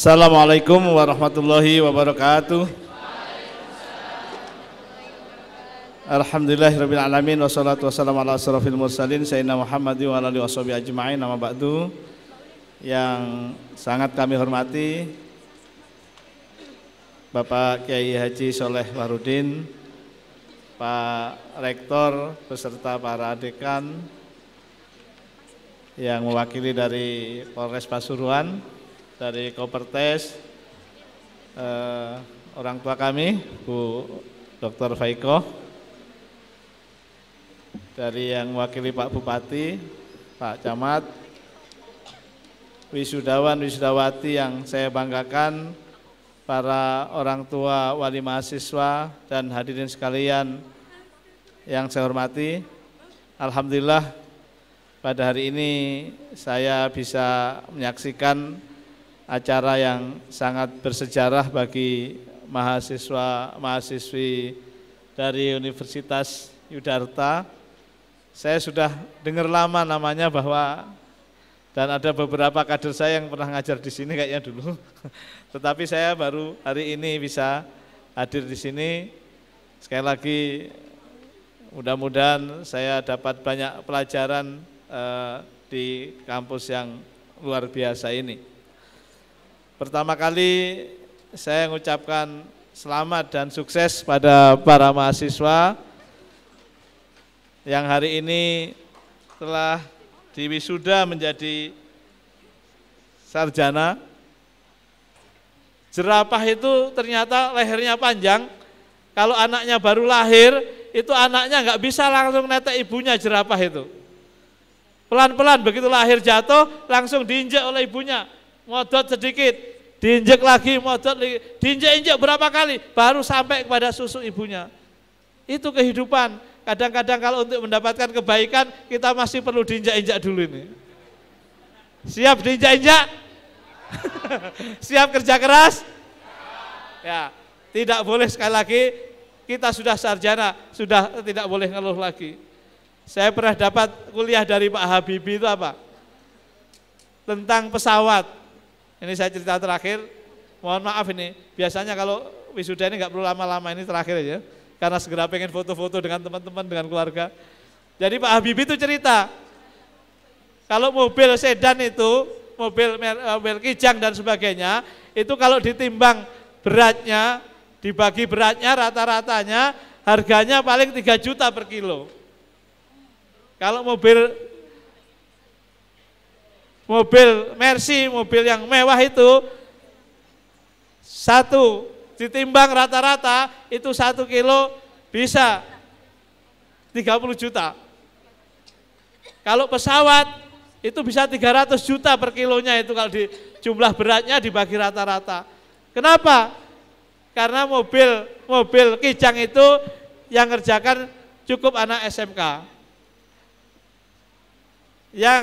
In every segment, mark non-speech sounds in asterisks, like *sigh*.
Assalamualaikum warahmatullahi wabarakatuh. Alhamdulillah alamin Wassalatu wassalamu ala asrafil mursalin Sayyidina Muhammad wa ajma'in Nama Ba'du Yang sangat kami hormati Bapak Kiai Haji Soleh Warudin Pak Rektor beserta para dekan yang mewakili dari Polres Pasuruan, dari Kopertes eh, orang tua kami Bu Dr. Faiko dari yang wakili Pak Bupati, Pak Camat, wisudawan wisudawati yang saya banggakan, para orang tua wali mahasiswa dan hadirin sekalian yang saya hormati. Alhamdulillah pada hari ini saya bisa menyaksikan acara yang sangat bersejarah bagi mahasiswa mahasiswi dari Universitas Yudarta. Saya sudah dengar lama namanya bahwa dan ada beberapa kader saya yang pernah ngajar di sini kayaknya dulu. *laughs* Tetapi saya baru hari ini bisa hadir di sini. Sekali lagi mudah-mudahan saya dapat banyak pelajaran eh, di kampus yang luar biasa ini. Pertama kali saya mengucapkan selamat dan sukses pada para mahasiswa yang hari ini telah diwisuda menjadi sarjana. Jerapah itu ternyata lehernya panjang, kalau anaknya baru lahir, itu anaknya nggak bisa langsung netek ibunya jerapah itu. Pelan-pelan begitu lahir jatuh, langsung diinjak oleh ibunya modot sedikit, diinjek lagi, modot lagi, diinjek-injek berapa kali, baru sampai kepada susu ibunya. Itu kehidupan. Kadang-kadang kalau untuk mendapatkan kebaikan, kita masih perlu diinjak-injak dulu ini. Siap diinjak-injak? *laughs* Siap kerja keras? Ya, tidak boleh sekali lagi kita sudah sarjana, sudah tidak boleh ngeluh lagi. Saya pernah dapat kuliah dari Pak Habibie itu apa? Tentang pesawat. Ini saya cerita terakhir, mohon maaf ini, biasanya kalau wisuda ini nggak perlu lama-lama, ini terakhir aja. Karena segera pengen foto-foto dengan teman-teman, dengan keluarga. Jadi Pak Habibie itu cerita, kalau mobil sedan itu, mobil, eh, mobil kijang dan sebagainya, itu kalau ditimbang beratnya, dibagi beratnya rata-ratanya, harganya paling 3 juta per kilo. Kalau mobil mobil Mercy, mobil yang mewah itu, satu ditimbang rata-rata itu satu kilo bisa 30 juta. Kalau pesawat itu bisa 300 juta per kilonya itu kalau di jumlah beratnya dibagi rata-rata. Kenapa? Karena mobil mobil kijang itu yang ngerjakan cukup anak SMK. Yang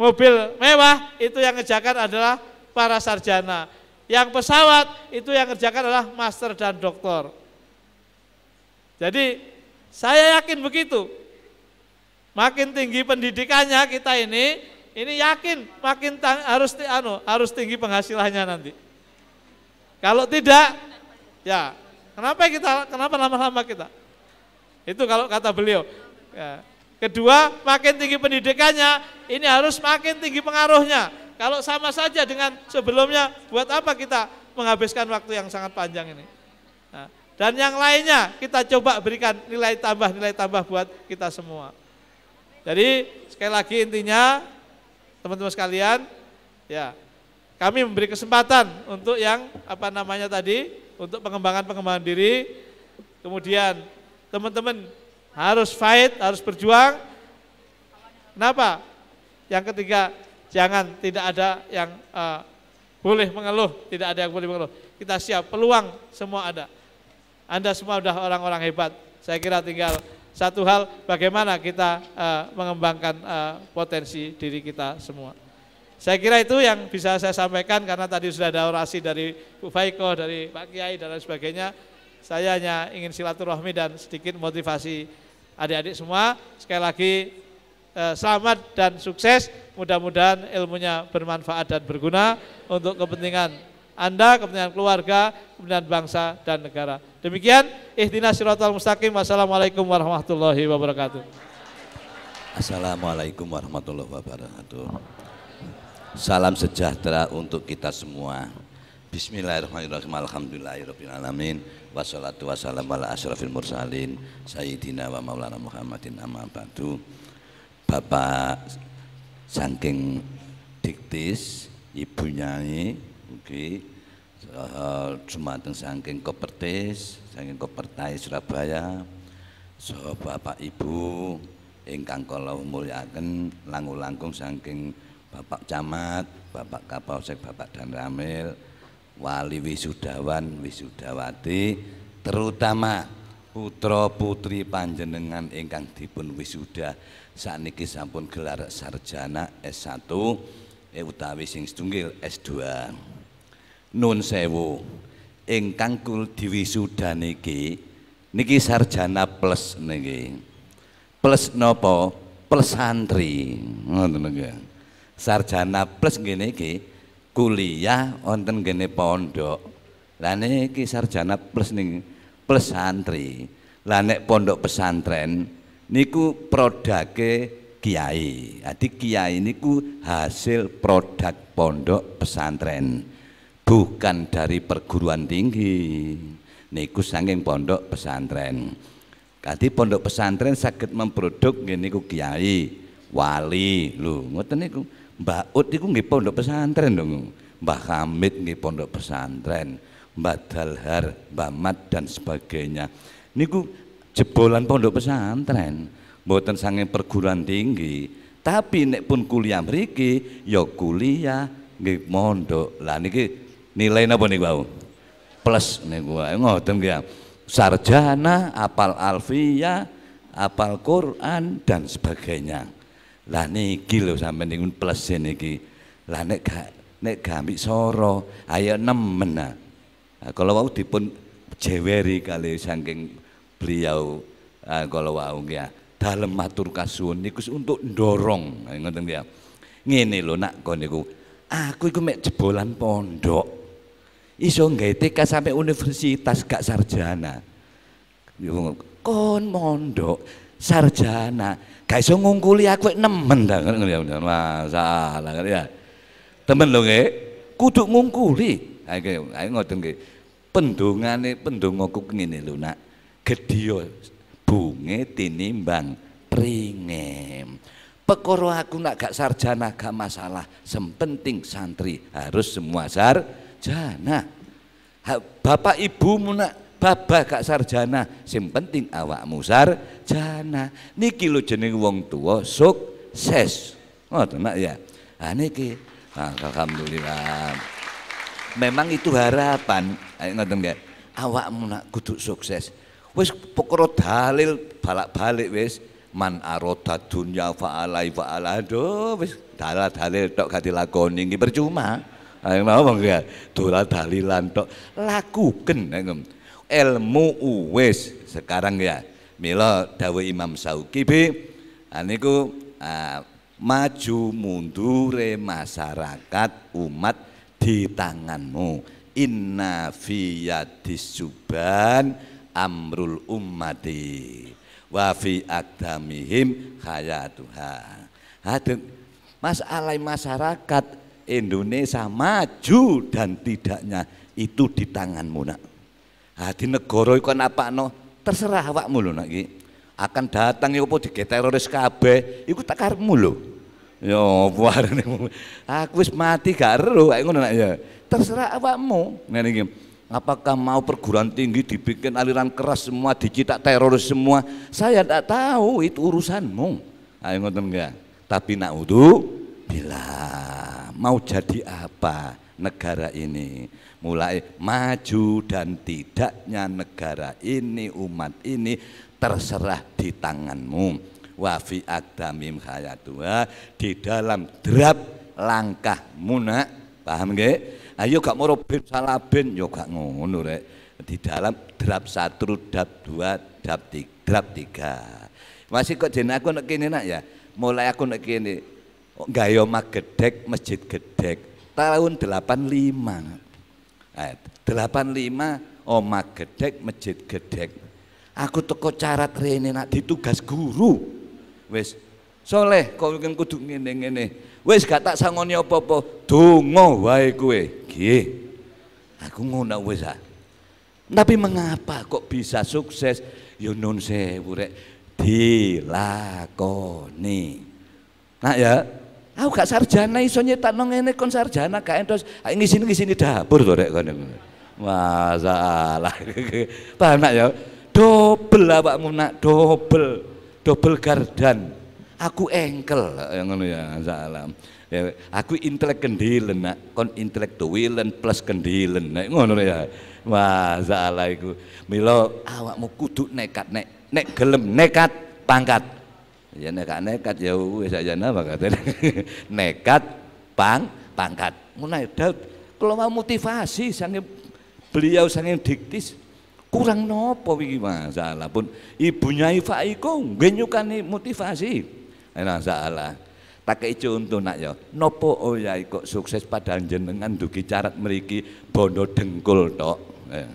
mobil mewah itu yang ngejakan adalah para sarjana. Yang pesawat itu yang ngerjakan adalah master dan doktor. Jadi saya yakin begitu. Makin tinggi pendidikannya kita ini, ini yakin makin tang, harus anu, harus tinggi penghasilannya nanti. Kalau tidak, ya kenapa kita kenapa lama-lama kita? Itu kalau kata beliau. Ya. Kedua, makin tinggi pendidikannya, ini harus makin tinggi pengaruhnya. Kalau sama saja dengan sebelumnya, buat apa kita menghabiskan waktu yang sangat panjang ini? Nah, dan yang lainnya kita coba berikan nilai tambah, nilai tambah buat kita semua. Jadi sekali lagi intinya teman-teman sekalian, ya kami memberi kesempatan untuk yang apa namanya tadi, untuk pengembangan pengembangan diri. Kemudian teman-teman harus fight, harus berjuang. Kenapa? Yang ketiga, jangan tidak ada yang uh, boleh mengeluh, tidak ada yang boleh mengeluh. Kita siap, peluang semua ada. Anda semua sudah orang-orang hebat. Saya kira tinggal satu hal bagaimana kita uh, mengembangkan uh, potensi diri kita semua. Saya kira itu yang bisa saya sampaikan karena tadi sudah ada orasi dari Bu Faiko, dari Pak Kiai dan lain sebagainya. Saya hanya ingin silaturahmi dan sedikit motivasi adik-adik semua. Sekali lagi eh, selamat dan sukses. Mudah-mudahan ilmunya bermanfaat dan berguna untuk kepentingan Anda, kepentingan keluarga, kepentingan bangsa dan negara. Demikian, ihdinas siratal mustaqim. Wassalamualaikum warahmatullahi wabarakatuh. Assalamualaikum warahmatullahi wabarakatuh. Salam sejahtera untuk kita semua. Bismillahirrahmanirrahim. Alhamdulillahirabbil alamin. Wassalatu wassalamu ala asyrafil mursalin sayyidina wa maulana Muhammadin amma ba'du. Bapak saking diktis Ibu Nyai oke okay. Jumateng saking Kopertis, saking Kopertai Surabaya. So Bapak Ibu ingkang kula mulyaken langu-langkung saking Bapak Camat, Bapak Kapolsek, Bapak Dan Ramil, wali wisudawan wisudawati terutama putra putri panjenengan ingkang dipun wisuda sakniki sampun gelar sarjana S1 e eh, utawi sing S2 nun sewu ingkang kul diwisuda niki niki sarjana plus niki plus nopo plus santri ngoten sarjana plus ngene iki kuliah wonten gene pondok. Lah niki sarjana plus ning plus santri. Lah nek pondok pesantren niku prodake kiai. Jadi kiai niku hasil produk pondok pesantren. Bukan dari perguruan tinggi. Niku saking pondok pesantren. Jadi pondok pesantren sakit memproduk ku kiai, wali, lu, ngoten niku. Mbak Ut itu nggih pondok pesantren dong. Mbah Hamid nggih pondok pesantren, Mbak Dalhar, Mbak Mat dan sebagainya. Niku jebolan pondok pesantren, mboten sanging perguruan tinggi. Tapi nek pun kuliah mriki ya kuliah nggih mondok. Lah niki nilai napa niku wau? Plus niku wae ngoten nggih. Sarjana, apal alfiya, apal Quran dan sebagainya. Lah niki lho sampean niku plus niki. Lah nek nek gambik soro, ayo nemen nah. nah kalau wau dipun jeweri kali saking beliau uh, ah, kalau wau ya. Ah. dalam matur kasun niku untuk dorong nah, ngoten ya. Ngene lho nak kon niku. Aku iku mek jebolan pondok. Iso nggawe TK sampai universitas gak sarjana. Kon mondok sarjana. Gak iso ngungkuli aku nemen ta ngono ya, Masalah ya. Temen lho nggih. Kudu ngungkuli. ayo iki ngoten nggih. Pendongane pendongaku ngene lho nak. Gedhiya bunge tinimbang pringem. Pekoro aku nak gak sarjana gak masalah. Sempenting santri harus semua sarjana. Bapak ibumu nak babah gak sarjana sing penting musar jana, niki lo jeneng wong tua sukses oh tenak ya ah niki nah, alhamdulillah memang itu harapan eh, ngoten nggih awakmu nak kudu sukses wis pokro dalil balak-balik wis man aroda dunya fa'alai fa'ala aduh wis dalil dalil tok gak dilakoni iki percuma ayo ah, ngomong ya dolan dalilan tok lakukan eh, ilmu uwes sekarang ya milo dawe Imam Sauki bi aniku ah, uh, ah, maju mundure masyarakat umat di tanganmu inna fi suban amrul ummati wa fi akdamihim hayatuha hadir masalah masyarakat Indonesia maju dan tidaknya itu di tanganmu nak Hati negara iku kan no, terserah awakmu lho nak iki. Akan datang ya apa digeteroris kabeh, iku tak karepmu lho. Ya warane *laughs* aku wis mati gak ero kaya ngono nak ya. Terserah awakmu. Ngene iki. Apakah mau perguruan tinggi dibikin aliran keras semua, dicetak teroris semua? Saya tidak tahu, itu urusanmu. Ayo ngoten enggak. Ya. Tapi nak bila mau jadi apa? negara ini. Mulai maju dan tidaknya negara ini, umat ini terserah di tanganmu. Wafi akdamim hayatua di dalam drap langkah munak Paham nggih? Ayo gak mau robin salabin yo gak ngono rek. Di dalam drap satu, drap dua, drap tiga, drap tiga. Masih kok jenak aku nak kini nak ya. Mulai aku nak kini gayo magedek masjid gedek tahun 85. 85 oma gedek masjid gedek. Aku teko cara rene nak ditugas guru. Wis soleh kau kan kudu ngene ngene. Wis gak tak sangoni apa-apa, donga wae kowe. Nggih. Aku ngono wis ah. Tapi mengapa kok bisa sukses? Ya Yunun nun dilakoni. nak ya, Aku gak sarjana iso nyetakno ngene kon sarjana gak entos ngisini-ngisini dapur to rek kon. Masalah. *laughs* Paham nak ya? Dobel awakmu nak dobel. Dobel gardan. Aku engkel yang ngono ya salam. Ya, aku intelek kendilen nak kon intelek tuwilen plus kendilen nek ngono ya. Masalah iku. Mila awakmu kudu nekat nek nek gelem nekat pangkat ya nekat-nekat ya wis aja napa katanya *laughs* nekat pang pangkat mulai Daud kalau mau motivasi sange beliau sange diktis kurang nopo iki masalah pun ibunya Iva iku ngenyukani motivasi enak eh, salah tak kei contoh nak ya nopo oh ya sukses pada jenengan dugi carat meriki bondo dengkul tok eh.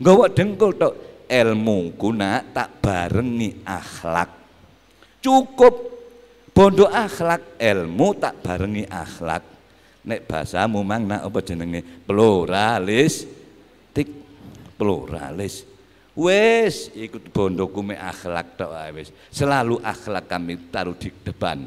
nggawa dengkul tok ilmu kuna tak barengi akhlak cukup bondo akhlak ilmu tak barengi akhlak nek bahasa mang nak apa jenenge tik pluralis wes ikut bondoku kume akhlak tok wes selalu akhlak kami taruh di depan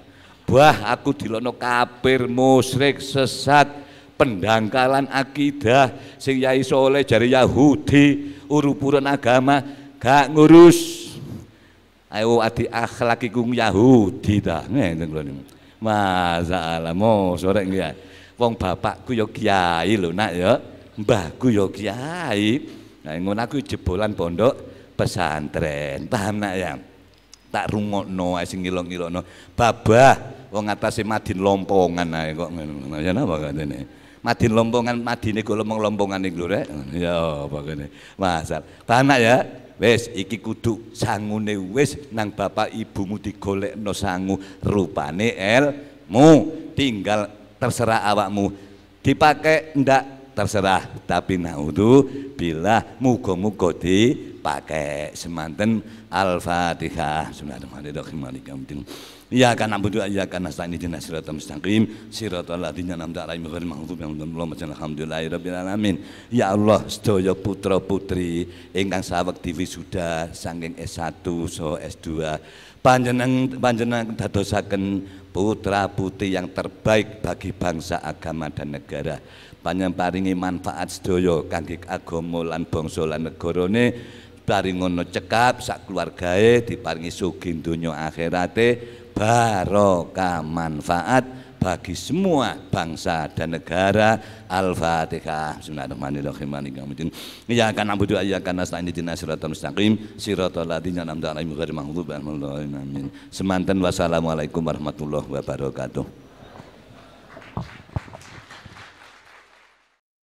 Buah aku dilono kafir musyrik sesat pendangkalan akidah sing yai soleh jari Yahudi urupuran agama gak ngurus ayo adi akhlak iku Yahudi ta ngene kula niku masalah mosok ya wong bapakku ya kiai lho nak ya mbahku ya kiai nah ngono aku jebolan pondok pesantren paham nak ya tak rungokno ae sing ngilok-ngilokno babah wong atase madin lompongan ae kok ngono nah, ya napa katene Madin lompongan, madine kok lomong-lompongan iki Yo, rek. Ya apa kene. Masal. Panak ya. Wes, iki kudu sangune wes, nang bapak ibumu no sangu rupane elmu tinggal terserah awakmu dipakai ndak terserah tapi naudu bila mugo mugo di pakai semanten al-fatihah bismillahirrahmanirrahim malikamuddin Ya kana budu ya kana sani dina siratal mustaqim siratal ladzina an'amta alaihim ghairil maghdubi alaihim rabbil alamin ya Allah sedaya putra putri ingkang tv sudah saking S1 so S2 panjenengan panjenengan dadosaken putra putri yang terbaik bagi bangsa agama dan negara panjang paringi manfaat sedaya kangge agama lan bangsa lan negarane paringono cekap sak keluargae diparingi sugih donya akhirate barokah manfaat bagi semua bangsa dan negara Al-Fatihah Bismillahirrahmanirrahim Malikamuddin Ya kan abudu ya kan nasta'in dina siratal mustaqim siratal ladzina an'amta 'alaihim ghairil maghdubi 'alaihim Semanten wassalamualaikum warahmatullahi wabarakatuh